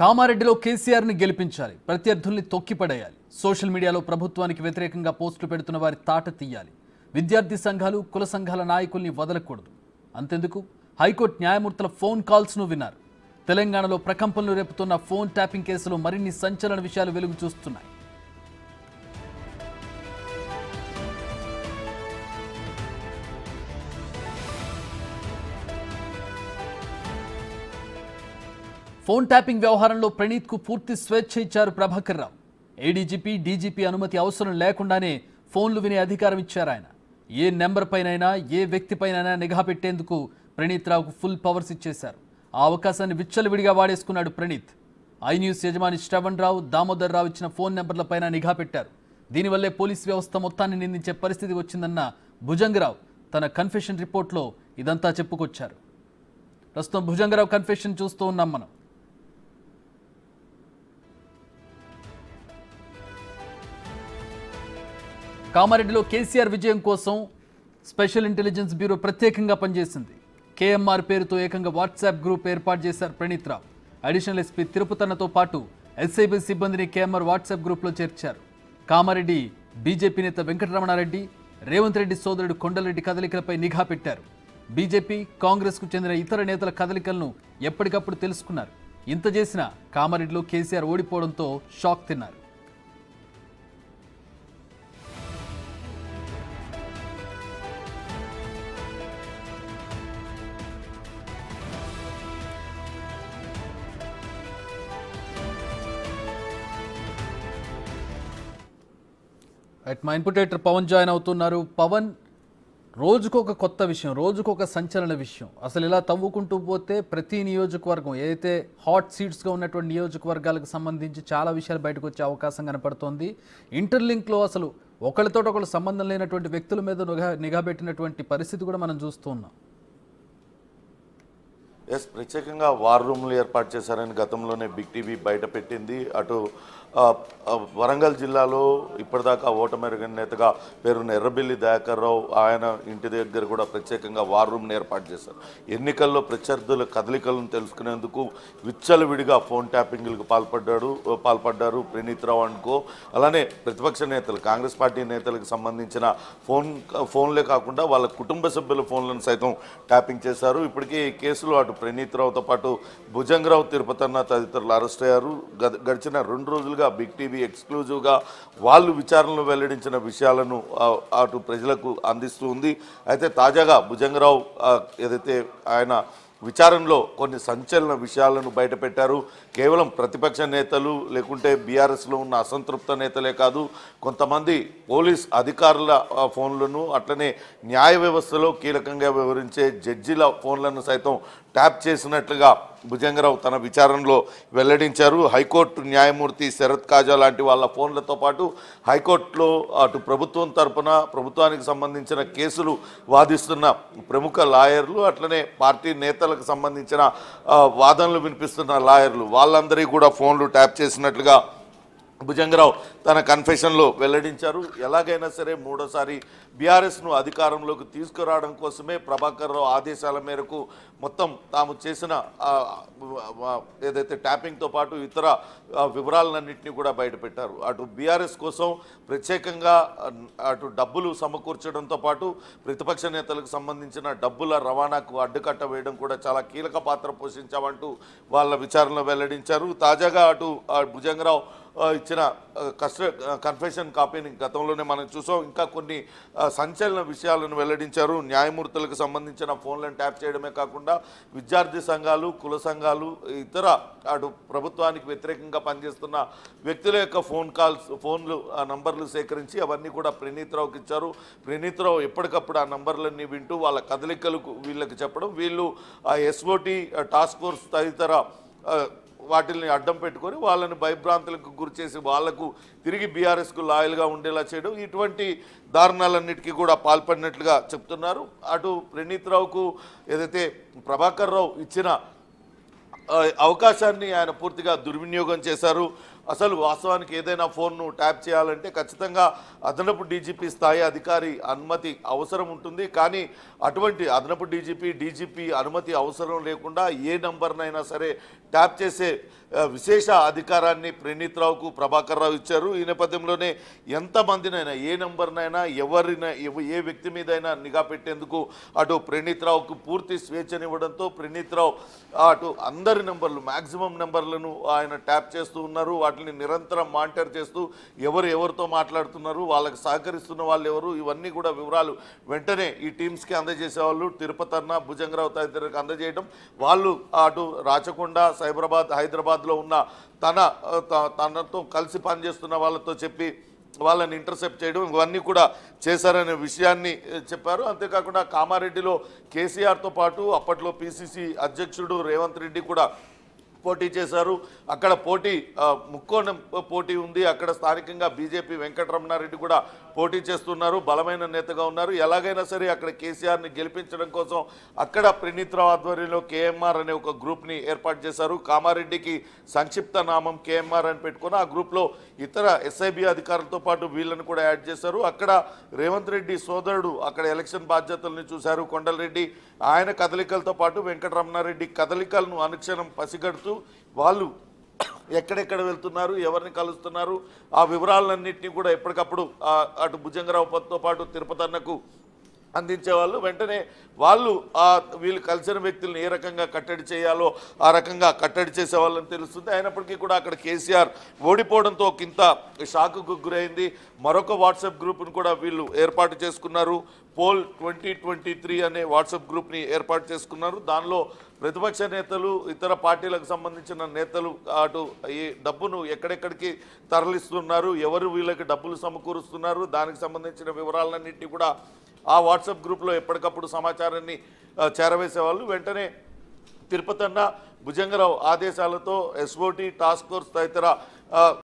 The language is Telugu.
కామారెడ్డిలో కేసీఆర్ని గెలిపించాలి ప్రత్యర్థుల్ని తొక్కిపడేయాలి సోషల్ మీడియాలో ప్రభుత్వానికి వ్యతిరేకంగా పోస్టులు పెడుతున్న వారి తాట తీయాలి విద్యార్థి సంఘాలు కుల సంఘాల నాయకుల్ని వదలకూడదు అంతెందుకు హైకోర్టు న్యాయమూర్తుల ఫోన్ కాల్స్ను విన్నారు తెలంగాణలో ప్రకంపనలు రేపుతున్న ఫోన్ ట్యాపింగ్ కేసులో మరిన్ని సంచలన విషయాలు వెలుగు చూస్తున్నాయి ఫోన్ ట్యాపింగ్ వ్యవహారంలో ప్రణీత్కు పూర్తి స్వేచ్ఛ ఇచ్చారు ప్రభాకర్ రావు ఏడీజీపీ డీజీపీ అనుమతి అవసరం లేకుండానే ఫోన్లు వినే అధికారం ఇచ్చారు ఆయన ఏ నెంబర్ పైనైనా ఏ వ్యక్తిపైనైనా నిఘా పెట్టేందుకు ప్రణీత్ రావుకు ఫుల్ పవర్స్ ఇచ్చేశారు ఆ అవకాశాన్ని విచ్చలవిడిగా వాడేసుకున్నాడు ప్రణీత్ ఐ న్యూస్ యజమాని శ్రవణ్ రావు దామోదర్ రావు ఇచ్చిన ఫోన్ నెంబర్లపైన నిఘా పెట్టారు దీనివల్లే పోలీస్ వ్యవస్థ మొత్తాన్ని నిందించే పరిస్థితి వచ్చిందన్న భుజంగరావు తన కన్ఫెషన్ రిపోర్ట్లో ఇదంతా చెప్పుకొచ్చారు ప్రస్తుతం భుజంగరావు కన్ఫెషన్ చూస్తూ ఉన్నాం మనం కామారెడ్డిలో కేసీఆర్ విజయం కోసం స్పెషల్ ఇంటెలిజెన్స్ బ్యూరో ప్రత్యేకంగా పనిచేసింది కేఎంఆర్ పేరుతో ఏకంగా వాట్సాప్ గ్రూప్ ఏర్పాటు చేశారు ప్రణీత్రావు అడిషనల్ ఎస్పీ తిరుపతన్నతో పాటు ఎస్ఐబి సిబ్బందిని కేఎంఆర్ వాట్సాప్ గ్రూప్లో చేర్చారు కామారెడ్డి బీజేపీ నేత వెంకటరమణారెడ్డి రేవంత్ రెడ్డి సోదరుడు కొండలరెడ్డి కదలికలపై నిఘా పెట్టారు బీజేపీ కాంగ్రెస్కు చెందిన ఇతర నేతల కదలికలను ఎప్పటికప్పుడు తెలుసుకున్నారు ఇంత చేసినా కామారెడ్డిలో కేసీఆర్ ఓడిపోవడంతో షాక్ తిన్నారు మా ఇన్పుట్ ఎడిటర్ పవన్ జాయిన్ అవుతున్నారు పవన్ రోజుకొక కొత్త విషయం రోజుకొక సంచలన విషయం అసలు ఇలా తవ్వుకుంటూ పోతే ప్రతి నియోజకవర్గం ఏదైతే హాట్ సీట్స్గా ఉన్నటువంటి నియోజకవర్గాలకు సంబంధించి చాలా విషయాలు బయటకు వచ్చే అవకాశం కనపడుతోంది ఇంటర్లింక్లో అసలు ఒకరితో ఒకరు సంబంధం లేనటువంటి వ్యక్తుల మీద నిఘా నిఘా పెట్టినటువంటి పరిస్థితి కూడా మనం చూస్తున్నాం ఎస్ ప్రత్యేకంగా వార్ రూమ్లు ఏర్పాటు చేశారని గతంలోనే బిగ్ టీవీ బయట పెట్టింది అటు వరంగల్ జిల్లాలో ఇప్పటిదాకా ఓటమిరిగిన నేతగా పేరున్న ఎర్రబెల్లి దయాకర్ రావు ఆయన ఇంటి దగ్గర కూడా ప్రత్యేకంగా వార్ రూమ్ని ఏర్పాటు చేశారు ఎన్నికల్లో ప్రత్యర్థుల కదలికలను తెలుసుకునేందుకు విచ్చలవిడిగా ఫోన్ ట్యాపింగ్లకు పాల్పడ్డాడు పాల్పడ్డారు రావు అనుకో అలానే ప్రతిపక్ష నేతలు కాంగ్రెస్ పార్టీ నేతలకు సంబంధించిన ఫోన్ ఫోన్లే కాకుండా వాళ్ళ కుటుంబ సభ్యుల ఫోన్లను సైతం ట్యాపింగ్ చేశారు ఇప్పటికే ఈ కేసులో అటు రావుతో పాటు భుజంగరావు తిరుపతన్న తదితరులు అరెస్ట్ అయ్యారు గడిచిన రెండు రోజులుగా ఎక్స్క్లూజివ్గా బిగ్ టీవీ ఎక్స్క్లూజివ్గా వాళ్ళు విచారణలో వెల్లడించిన విషయాలను అటు ప్రజలకు అందిస్తూ ఉంది అయితే తాజాగా భుజంగరావు ఏదైతే ఆయన విచారణలో కొన్ని సంచలన విషయాలను బయటపెట్టారు కేవలం ప్రతిపక్ష నేతలు లేకుంటే బీఆర్ఎస్లో ఉన్న అసంతృప్త నేతలే కాదు కొంతమంది పోలీస్ అధికారుల ఫోన్లను అట్లనే న్యాయ వ్యవస్థలో కీలకంగా వివరించే జడ్జిల ఫోన్లను సైతం ట్యాప్ చేసినట్లుగా భుజంగరావు తన విచారణలో వెల్లడించారు హైకోర్టు న్యాయమూర్తి శరత్ కాజా లాంటి వాళ్ళ ఫోన్లతో పాటు హైకోర్టులో అటు ప్రభుత్వం తరపున ప్రభుత్వానికి సంబంధించిన కేసులు వాదిస్తున్న ప్రముఖ లాయర్లు అట్లనే పార్టీ నేతలకు సంబంధించిన వాదనలు వినిపిస్తున్న లాయర్లు వాళ్ళందరికీ కూడా ఫోన్లు ట్యాప్ చేసినట్లుగా భుజంగరావు తన కన్ఫెషన్లో వెల్లడించారు ఎలాగైనా సరే మూడోసారి బీఆర్ఎస్ను అధికారంలోకి తీసుకురావడం కోసమే ప్రభాకర్ రావు ఆదేశాల మేరకు మొత్తం తాము చేసిన ఏదైతే ట్యాపింగ్తో పాటు ఇతర వివరాలన్నింటినీ కూడా బయటపెట్టారు అటు బీఆర్ఎస్ కోసం ప్రత్యేకంగా అటు డబ్బులు సమకూర్చడంతో పాటు ప్రతిపక్ష నేతలకు సంబంధించిన డబ్బుల రవాణాకు అడ్డుకట్ట వేయడం కూడా చాలా కీలక పాత్ర పోషించామంటూ వాళ్ళ విచారణలో వెల్లడించారు తాజాగా అటు భుజంగరావు ఇచ్చిన కస్ట కన్ఫెషన్ కాపీని గతంలోనే మనం చూసాం ఇంకా కొన్ని సంచలన విషయాలను వెల్లడించారు న్యాయమూర్తులకు సంబంధించిన ఫోన్లను ట్యాప్ చేయడమే కాకుండా విద్యార్థి సంఘాలు కుల సంఘాలు ఇతర అటు ప్రభుత్వానికి వ్యతిరేకంగా పనిచేస్తున్న వ్యక్తుల యొక్క ఫోన్ కాల్స్ ఫోన్లు నంబర్లు సేకరించి అవన్నీ కూడా ప్రణీత్రావుకి ఇచ్చారు ప్రణీత్రావు ఎప్పటికప్పుడు ఆ నంబర్లన్నీ వింటూ వాళ్ళ కదలికలకు వీళ్ళకి చెప్పడం వీళ్ళు ఆ ఎస్ఓటి టాస్క్ ఫోర్స్ తదితర వాటిని అడ్డం పెట్టుకొని వాళ్ళని భయభ్రాంతులకు గురిచేసి వాళ్లకు తిరిగి బీఆర్ఎస్కు లాయల్గా ఉండేలా చేయడం ఇటువంటి దారుణాలన్నిటికీ కూడా పాల్పడినట్లుగా చెప్తున్నారు అటు ప్రణీత్ రావుకు ఏదైతే ప్రభాకర్ రావు ఇచ్చిన అవకాశాన్ని ఆయన పూర్తిగా దుర్వినియోగం చేశారు అసలు వాస్తవానికి ఏదైనా ఫోన్ను ట్యాప్ చేయాలంటే ఖచ్చితంగా అదనపు డీజీపీ స్థాయి అధికారి అనుమతి అవసరం ఉంటుంది కానీ అటువంటి అదనపు డీజీపీ డీజీపీ అనుమతి అవసరం లేకుండా ఏ నంబర్నైనా సరే ట్యాప్ చేసే విశేష అధికారాన్ని ప్రణీత్ రావుకు ప్రభాకర్ రావు ఇచ్చారు ఈ నేపథ్యంలోనే ఎంతమందినైనా ఏ నెంబర్నైనా ఎవరినైనా ఏ వ్యక్తి మీదైనా నిఘా పెట్టేందుకు అటు ప్రణీత్ రావుకు పూర్తి స్వేచ్ఛనివ్వడంతో ప్రణీత్ రావు అటు అందరి నెంబర్లు మ్యాక్సిమం నెంబర్లను ఆయన ట్యాప్ చేస్తూ ఉన్నారు వాటిని నిరంతరం మానిటర్ చేస్తూ ఎవరు ఎవరితో మాట్లాడుతున్నారు వాళ్ళకి సహకరిస్తున్న వాళ్ళు ఎవరు ఇవన్నీ కూడా వివరాలు వెంటనే ఈ టీమ్స్కి అందజేసేవాళ్ళు అన్న భుజంగరావు తదితరులకు అందజేయడం వాళ్ళు అటు రాచకొండ సైబరాబాద్ హైదరాబాద్ హైదరాబాద్లో ఉన్న తన తనతో కలిసి పనిచేస్తున్న వాళ్ళతో చెప్పి వాళ్ళని ఇంటర్సెప్ట్ చేయడం ఇవన్నీ కూడా చేశారనే విషయాన్ని చెప్పారు అంతేకాకుండా కామారెడ్డిలో కేసీఆర్తో పాటు అప్పట్లో పిసిసి అధ్యక్షుడు రేవంత్ రెడ్డి కూడా పోటీ చేశారు అక్కడ పోటీ ముక్కోణం పోటీ ఉంది అక్కడ స్థానికంగా బీజేపీ వెంకటరమణారెడ్డి కూడా పోటీ చేస్తున్నారు బలమైన నేతగా ఉన్నారు ఎలాగైనా సరే అక్కడ కేసీఆర్ని గెలిపించడం కోసం అక్కడ ప్రణీత్రావు ఆధ్వర్యంలో కేఎంఆర్ అనే ఒక గ్రూప్ని ఏర్పాటు చేశారు కామారెడ్డికి సంక్షిప్త నామం కేఎంఆర్ అని పెట్టుకుని ఆ గ్రూప్లో ఇతర ఎస్ఐబి అధికారులతో పాటు వీళ్ళని కూడా యాడ్ చేశారు అక్కడ రేవంత్ రెడ్డి సోదరుడు అక్కడ ఎలక్షన్ బాధ్యతల్ని చూశారు కొండలరెడ్డి ఆయన కదలికలతో పాటు వెంకటరమణారెడ్డి కదలికలను అనుక్షణం పసిగడుతూ వాళ్ళు ఎక్కడెక్కడ వెళ్తున్నారు ఎవరిని కలుస్తున్నారు ఆ వివరాలన్నింటినీ కూడా ఎప్పటికప్పుడు అటు భుజంగరావు పత్తో పాటు తిరుపతి అన్నకు అందించేవాళ్ళు వెంటనే వాళ్ళు వీళ్ళు కలిసిన వ్యక్తులను ఏ రకంగా కట్టడి చేయాలో ఆ రకంగా కట్టడి చేసేవాళ్ళని తెలుస్తుంది అయినప్పటికీ కూడా అక్కడ కేసీఆర్ ఓడిపోవడంతో కింత షాకుకు గురైంది మరొక వాట్సాప్ గ్రూప్ను కూడా వీళ్ళు ఏర్పాటు చేసుకున్నారు పోల్ ట్వంటీ ట్వంటీ త్రీ అనే వాట్సాప్ గ్రూప్ని ఏర్పాటు చేసుకున్నారు దానిలో ప్రతిపక్ష నేతలు ఇతర పార్టీలకు సంబంధించిన నేతలు అటు ఈ డబ్బును ఎక్కడెక్కడికి తరలిస్తున్నారు ఎవరు వీళ్ళకి డబ్బులు సమకూరుస్తున్నారు దానికి సంబంధించిన వివరాలన్నింటినీ కూడా ఆ వాట్సాప్ గ్రూప్లో ఎప్పటికప్పుడు సమాచారాన్ని చేరవేసేవాళ్ళు వెంటనే తిరుపతి అన్న భుజంగరావు ఆదేశాలతో ఎస్ఓటి టాస్క్ ఫోర్స్ తదితర